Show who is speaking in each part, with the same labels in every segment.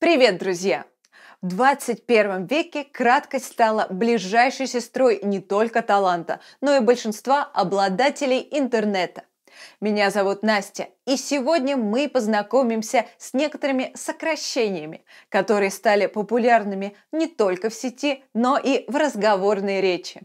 Speaker 1: Привет, друзья! В 21 веке краткость стала ближайшей сестрой не только таланта, но и большинства обладателей интернета. Меня зовут Настя, и сегодня мы познакомимся с некоторыми сокращениями, которые стали популярными не только в сети, но и в разговорной речи.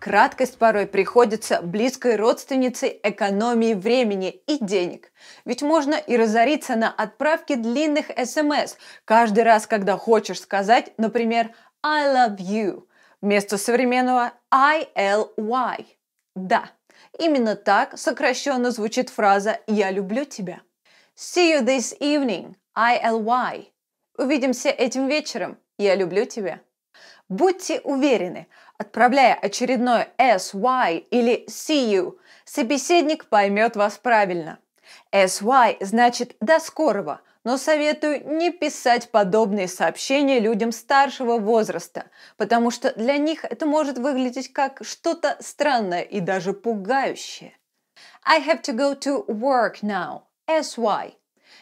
Speaker 1: Краткость порой приходится близкой родственнице экономии времени и денег. Ведь можно и разориться на отправке длинных смс каждый раз, когда хочешь сказать, например, «I love you» вместо современного «I-L-Y». Да, именно так сокращенно звучит фраза «Я люблю тебя». See you this evening, I-L-Y. Увидимся этим вечером, я люблю тебя. Будьте уверены, отправляя очередное SY или See you, собеседник поймет вас правильно. SY значит «до скорого», но советую не писать подобные сообщения людям старшего возраста, потому что для них это может выглядеть как что-то странное и даже пугающее. I have to go to work now. SY.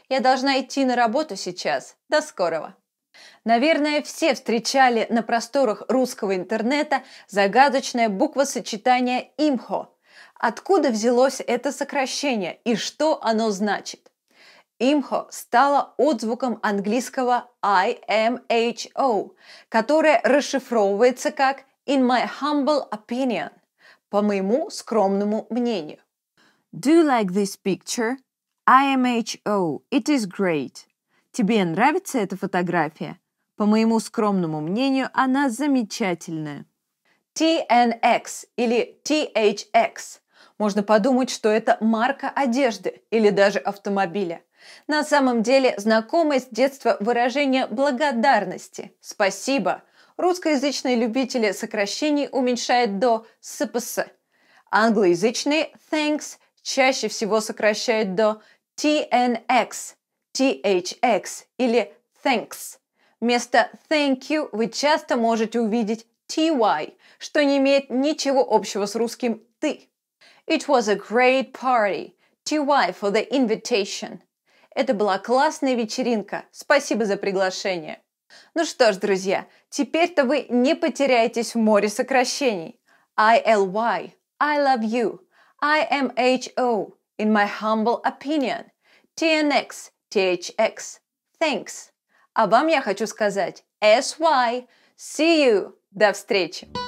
Speaker 1: Я должна идти на работу сейчас. До скорого. Наверное, все встречали на просторах русского интернета загадочное буквосочетание «имхо». Откуда взялось это сокращение и что оно значит? «Имхо» стало отзвуком английского «IMHO», которое расшифровывается как «in my humble opinion» – «по моему скромному мнению». Do you like this picture? IMHO, it is great. Тебе нравится эта фотография? По моему скромному мнению, она замечательная. TNX или THX. Можно подумать, что это марка одежды или даже автомобиля. На самом деле, знакомое с детства выражение благодарности «спасибо» русскоязычные любители сокращений уменьшают до «спс». Англоязычные «thanks» чаще всего сокращают до «tnx», THX или thanks. Вместо thank you вы часто можете увидеть ty, что не имеет ничего общего с русским «ты». It was a great party. TY for the invitation. Это была классная вечеринка. Спасибо за приглашение. Ну что ж, друзья, теперь-то вы не потеряетесь в море сокращений. ILY, I love you, IMHO, in my humble opinion, TNX, THX. Thanks. А вам я хочу сказать SY. See you. До встречи.